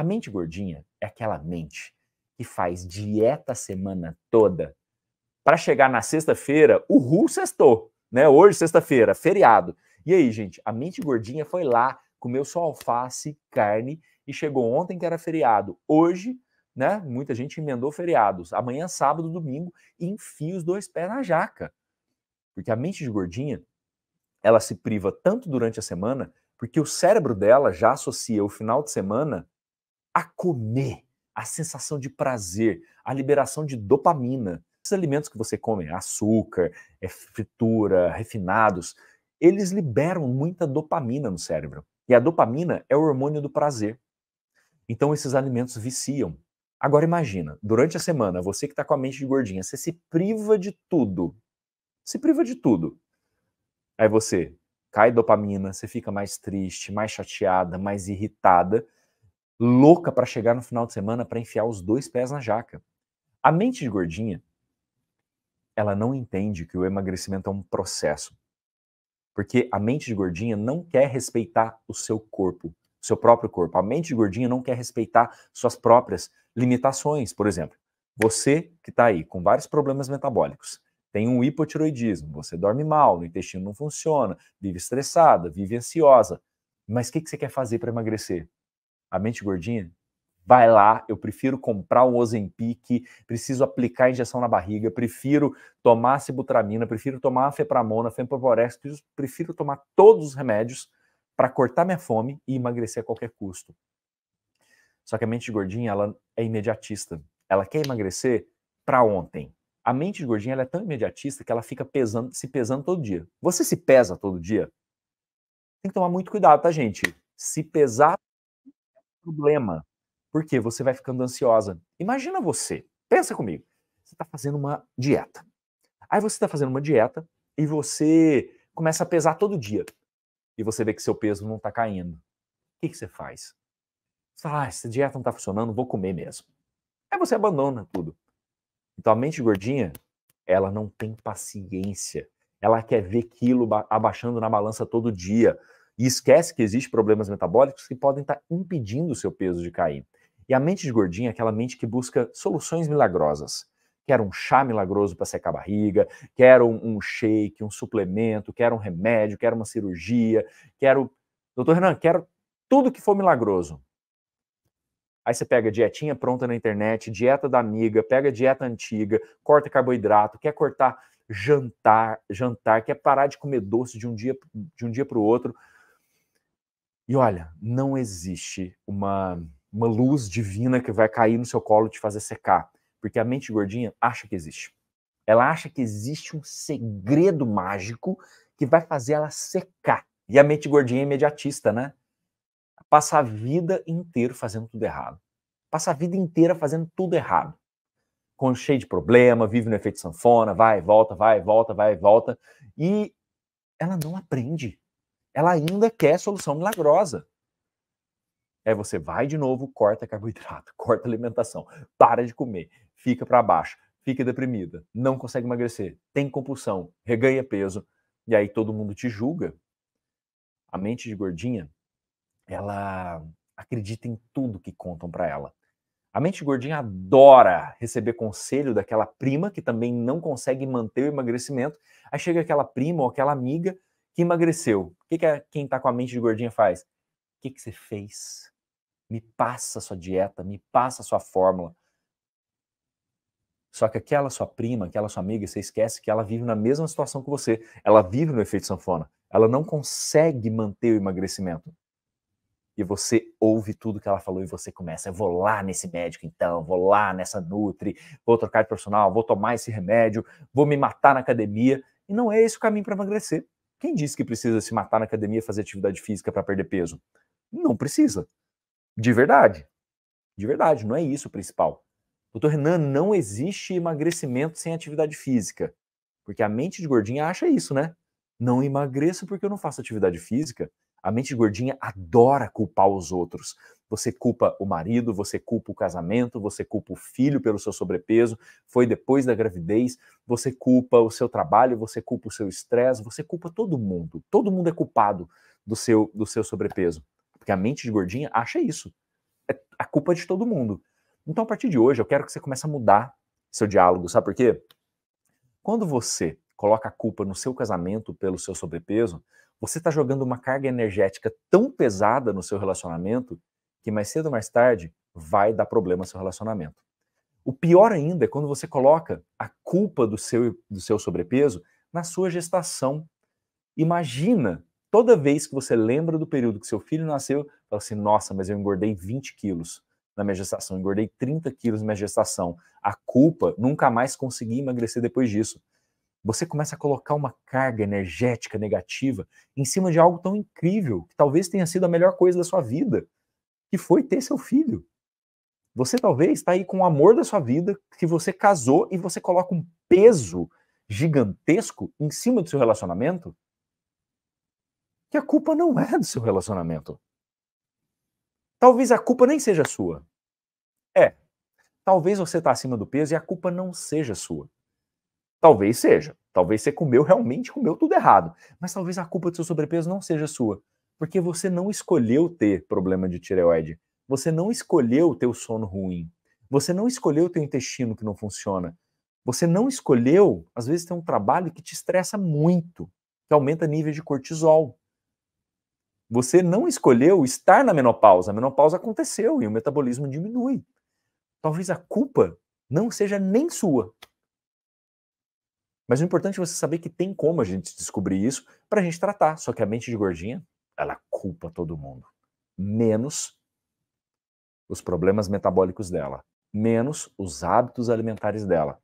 A mente gordinha é aquela mente que faz dieta a semana toda para chegar na sexta-feira, o Ru sextou, né? Hoje, sexta-feira, feriado. E aí, gente, a mente gordinha foi lá, comeu só alface, carne e chegou ontem que era feriado. Hoje, né? Muita gente emendou feriados. Amanhã, sábado, domingo, enfia os dois pés na jaca. Porque a mente de gordinha, ela se priva tanto durante a semana, porque o cérebro dela já associa o final de semana a comer, a sensação de prazer, a liberação de dopamina. Esses alimentos que você come, açúcar, é fritura, refinados, eles liberam muita dopamina no cérebro. E a dopamina é o hormônio do prazer. Então esses alimentos viciam. Agora imagina, durante a semana, você que está com a mente de gordinha, você se priva de tudo. Se priva de tudo. Aí você cai dopamina, você fica mais triste, mais chateada, mais irritada louca para chegar no final de semana para enfiar os dois pés na jaca. A mente de gordinha, ela não entende que o emagrecimento é um processo. Porque a mente de gordinha não quer respeitar o seu corpo, o seu próprio corpo. A mente de gordinha não quer respeitar suas próprias limitações. Por exemplo, você que está aí com vários problemas metabólicos, tem um hipotiroidismo, você dorme mal, o intestino não funciona, vive estressada, vive ansiosa. Mas o que, que você quer fazer para emagrecer? a mente gordinha, vai lá, eu prefiro comprar um Ozempic, preciso aplicar injeção na barriga, prefiro tomar cibutramina, prefiro tomar fepramona, femprovorex, prefiro tomar todos os remédios para cortar minha fome e emagrecer a qualquer custo. Só que a mente gordinha, ela é imediatista. Ela quer emagrecer para ontem. A mente gordinha, ela é tão imediatista que ela fica pesando, se pesando todo dia. Você se pesa todo dia? Tem que tomar muito cuidado, tá, gente? Se pesar problema. Porque você vai ficando ansiosa. Imagina você, pensa comigo. Você está fazendo uma dieta. Aí você está fazendo uma dieta e você começa a pesar todo dia. E você vê que seu peso não está caindo. O que, que, você faz? Você fala, ah, essa dieta não está funcionando, vou comer mesmo. Aí você abandona tudo. Então a mente gordinha, ela não tem paciência. Ela quer ver quilo abaixando na balança todo dia e esquece que existem problemas metabólicos que podem estar tá impedindo o seu peso de cair. E a mente de gordinho é aquela mente que busca soluções milagrosas. Quer um chá milagroso para secar a barriga, quer um, um, shake, um suplemento, quer um remédio, quer uma cirurgia, quero. Doutor Renan, quero tudo que for milagroso. Aí você pega dietinha pronta na internet, dieta da amiga, pega dieta antiga, corta carboidrato, quer cortar jantar, jantar, quer parar de comer doce de um dia de um dia para o outro. E olha, não existe uma, uma luz divina que vai cair no seu colo e te fazer secar, porque a mente gordinha acha que existe. Ela acha que existe um segredo mágico que vai fazer ela secar. E a mente gordinha é imediatista, né? Passa a vida inteira fazendo tudo errado. Passa a vida inteira fazendo tudo errado. Com cheio de problema, vive no efeito sanfona, vai, volta, vai, volta, vai, volta. E ela não aprende ela ainda quer solução milagrosa. Aí é, você vai de novo, corta carboidrato, corta alimentação, para de comer, fica para baixo, fica deprimida, não consegue emagrecer, tem compulsão, reganha peso, e aí todo mundo te julga. A mente de gordinha, ela acredita em tudo que contam para ela. A mente gordinha adora receber conselho daquela prima que também não consegue manter o emagrecimento. Aí chega aquela prima ou aquela amiga que emagreceu. O que, que quem está com a mente de gordinha faz? O que, que você fez? Me passa a sua dieta, me passa a sua fórmula. Só que aquela sua prima, aquela sua amiga, você esquece que ela vive na mesma situação que você. Ela vive no efeito sanfona. Ela não consegue manter o emagrecimento. E você ouve tudo que ela falou e você começa. Eu vou lá nesse médico então, vou lá nessa Nutri, vou trocar de profissional, vou tomar esse remédio, vou me matar na academia. E não é esse o caminho para emagrecer. Quem disse que precisa se matar na academia fazer atividade física para perder peso? Não precisa. De verdade. De verdade, não é isso o principal. Doutor Renan, não existe emagrecimento sem atividade física. Porque a mente de gordinha acha isso, né? Não emagreço porque eu não faço atividade física. A mente gordinha adora culpar os outros. Você culpa o marido, você culpa o casamento, você culpa o filho pelo seu sobrepeso, foi depois da gravidez, você culpa o seu trabalho, você culpa o seu estresse, você culpa todo mundo. Todo mundo é culpado do seu, do seu sobrepeso. Porque a mente de gordinha acha isso. É a culpa de todo mundo. Então, a partir de hoje, eu quero que você comece a mudar seu diálogo. Sabe por quê? Quando você coloca a culpa no seu casamento pelo seu sobrepeso, você está jogando uma carga energética tão pesada no seu relacionamento que mais cedo ou mais tarde vai dar problema no seu relacionamento. O pior ainda é quando você coloca a culpa do seu, do seu sobrepeso na sua gestação. Imagina toda vez que você lembra do período que seu filho nasceu, fala assim: nossa, mas eu engordei 20 quilos na minha gestação, engordei 30 quilos na minha gestação. A culpa, nunca mais consegui emagrecer depois disso. Você começa a colocar uma carga energética negativa em cima de algo tão incrível, que talvez tenha sido a melhor coisa da sua vida, que foi ter seu filho. Você talvez está aí com o amor da sua vida, que você casou e você coloca um peso gigantesco em cima do seu relacionamento, que a culpa não é do seu relacionamento. Talvez a culpa nem seja sua. É. Talvez você está acima do peso e a culpa não seja sua. Talvez seja. Talvez você comeu realmente comeu tudo errado. Mas talvez a culpa do seu sobrepeso não seja sua. Porque você não escolheu ter problema de tireoide. Você não escolheu ter o sono ruim. Você não escolheu ter o intestino que não funciona. Você não escolheu, às vezes, ter um trabalho que te estressa muito, que aumenta nível de cortisol. Você não escolheu estar na menopausa. A menopausa aconteceu e o metabolismo diminui. Talvez a culpa não seja nem sua, mas o importante é você saber que tem como a gente descobrir isso para a gente tratar. Só que a mente de gordinha, ela culpa todo mundo, menos os problemas metabólicos dela, menos os hábitos alimentares dela,